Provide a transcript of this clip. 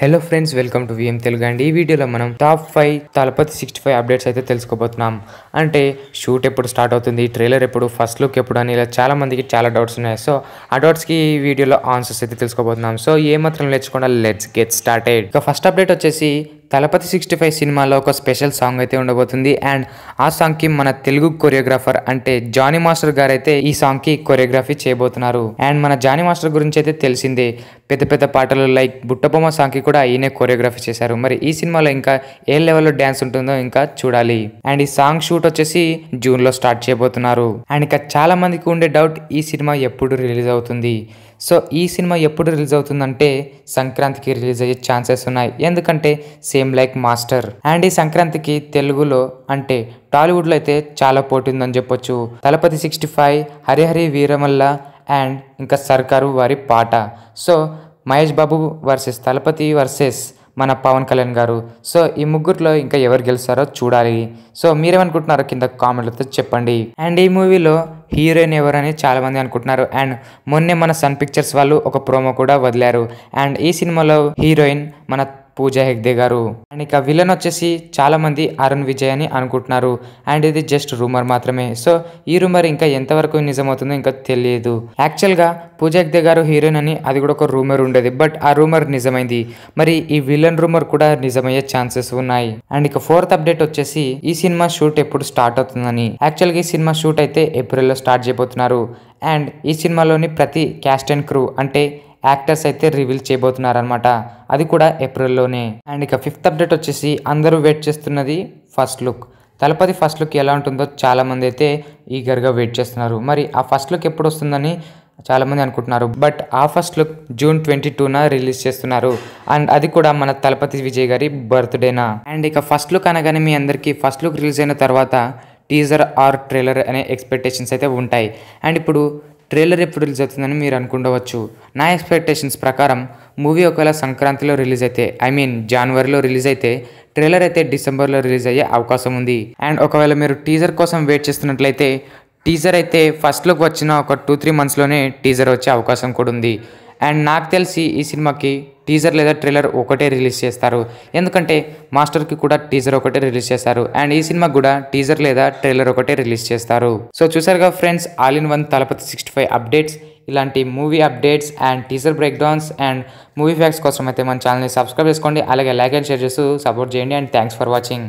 hello friends welcome to VM Telugu అండి ఈ వీడియోలో మనం top five Thalapathy sixty five updates అయితే తెలుసుకోబోతున్నాం అంటే షూట్ ఎప్పుడు స్టార్ట్ అవుతుంది ట్రైలర్ ఎప్పుడు ఫస్ట్ లుక్ ఎప్పుడు అని ఇలా చాలా మందికి చాలా డౌట్స్ ఉన్నాయి సో ఆ డౌట్స్కి ఈ వీడియోలో ఆన్సర్స్ అయితే తెలుసుకోబోతున్నాం సో ఏ మాత్రం లేచకుండా లెట్స్ గెట్ స్టార్టెడ్ ఇక ఫస్ట్ అప్డేట్ వచ్చేసి తలపతి సిక్స్టీ ఫైవ్ సినిమాలో ఒక స్పెషల్ సాంగ్ అయితే ఉండబోతుంది అండ్ ఆ సాంగ్కి మన తెలుగు కొరియోగ్రాఫర్ అంటే జానీ మాస్టర్ గారు అయితే ఈ సాంగ్కి కొరియోగ్రఫీ చేయబోతున్నారు అండ్ మన జానీ మాస్టర్ గురించి అయితే తెలిసిందే పెద్ద పెద్ద పాటలు లైక్ బుట్టబొమ్మ సాంగ్కి కూడా ఈయనే కొరియోగ్రఫీ చేశారు మరి ఈ సినిమాలో ఇంకా ఏ లెవెల్లో డ్యాన్స్ ఉంటుందో ఇంకా చూడాలి అండ్ ఈ సాంగ్ షూట్ వచ్చేసి జూన్లో స్టార్ట్ చేయబోతున్నారు అండ్ ఇక చాలా మందికి ఉండే డౌట్ ఈ సినిమా ఎప్పుడు రిలీజ్ అవుతుంది సో ఈ సినిమా ఎప్పుడు రిలీజ్ అవుతుందంటే సంక్రాంతికి రిలీజ్ అయ్యే ఛాన్సెస్ ఉన్నాయి ఎందుకంటే సేమ్ లైక్ మాస్టర్ అండ్ ఈ సంక్రాంతికి తెలుగులో అంటే టాలీవుడ్లో అయితే చాలా పోటీ ఉందని చెప్పొచ్చు Thalapathy sixty five Harihari Veeramalla and ఇంకా Sarkaru Vaari Paata so Mahesh Babu versus Thalapathy versus మన పవన్ కళ్యాణ్ గారు సో ఈ ముగ్గురులో ఇంకా ఎవరు గెలుస్తారో చూడాలి సో మీరేమనుకుంటున్నారో కింద కామెంట్లతో చెప్పండి అండ్ ఈ మూవీలో హీరోయిన్ ఎవరని చాలామంది అనుకుంటున్నారు అండ్ మొన్నే మన సన్ పిక్చర్స్ వాళ్ళు ఒక ప్రోమో కూడా వదిలారు అండ్ ఈ సినిమాలో హీరోయిన్ మన పూజా హెగ్దే గారు అండ్ ఇక విలన్ వచ్చేసి చాలామంది అరుణ్ విజయ్ అని అనుకుంటున్నారు అండ్ ఇది జస్ట్ రూమర్ మాత్రమే సో ఈ రూమర్ ఇంకా ఎంతవరకు నిజమవుతుందో ఇంకా తెలియదు యాక్చువల్గా పూజా హెగ్దే గారు హీరోయిన్ అని అది కూడా ఒక రూమర్ ఉండేది బట్ ఆ రూమర్ నిజమైంది మరి ఈ విలన్ రూమర్ కూడా నిజమయ్యే ఛాన్సెస్ ఉన్నాయి అండ్ ఇక ఫోర్త్ అప్డేట్ వచ్చేసి ఈ సినిమా షూట్ ఎప్పుడు స్టార్ట్ అవుతుందని యాక్చువల్గా ఈ సినిమా షూట్ అయితే ఏప్రిల్లో స్టార్ట్ చేయబోతున్నారు అండ్ ఈ సినిమాలోని ప్రతి క్యాస్ట్ అండ్ క్రూ అంటే యాక్టర్స్ అయితే రివీల్ చేయబోతున్నారనమాట అది కూడా ఏప్రిల్లోనే అండ్ ఇక ఫిఫ్త్ అప్డేట్ వచ్చేసి అందరూ వెయిట్ చేస్తున్నది first look Thalapathy first look ఎలా ఉంటుందో చాలామంది అయితే ఈగర్గా వెయిట్ చేస్తున్నారు మరి ఆ ఫస్ట్ లుక్ ఎప్పుడు వస్తుందని చాలామంది అనుకుంటున్నారు బట్ ఆ ఫస్ట్ లుక్ జూన్ ట్వంటీ టూన రిలీజ్ చేస్తున్నారు అండ్ అది కూడా మన తలపతి విజయ్ గారి బర్త్డేనా అండ్ ఇక ఫస్ట్ లుక్ అనగానే మీ అందరికీ ఫస్ట్ లుక్ రిలీజ్ అయిన తర్వాత టీజర్ ఆర్ ట్రైలర్ అనే ఎక్స్పెక్టేషన్స్ అయితే ఉంటాయి అండ్ ఇప్పుడు ట్రైలర్ ఎప్పుడు రిలీజ్ అవుతుందని మీరు అనుకుండవచ్చు నా ఎక్స్పెక్టేషన్స్ ప్రకారం మూవీ ఒకవేళ సంక్రాంతిలో రిలీజ్ అయితే ఐ మీన్ జనవరిలో రిలీజ్ అయితే ట్రైలర్ అయితే డిసెంబర్లో రిలీజ్ అయ్యే అవకాశం ఉంది అండ్ ఒకవేళ మీరు టీజర్ కోసం వెయిట్ చేస్తున్నట్లయితే టీజర్ అయితే ఫస్ట్లోకి వచ్చిన ఒక టూ త్రీ మంత్స్లోనే టీజర్ వచ్చే అవకాశం కూడా ఉంది అండ్ నాకు తెలిసి ఈ సినిమాకి టీజర్ లేదా ట్రైలర్ ఒకటే రిలీజ్ చేస్తారు ఎందుకంటే మాస్టర్కి కూడా టీజర్ ఒకటే రిలీజ్ చేస్తారు అండ్ ఈ సినిమా కూడా టీజర్ లేదా ట్రైలర్ ఒకటే రిలీజ్ చేస్తారు సో చూసారుగా friends all in one Thalapathy sixty five updates ఇలాంటి movie updates and teaser breakdowns and movie facts కోసం అయితే మన ఛానల్ని సబ్స్క్రైబ్ చేసుకోండి అలాగే లైక్ అండ్ షేర్ చేస్తూ సపోర్ట్ చేయండి అండ్ థ్యాంక్స్ ఫర్ వాచింగ్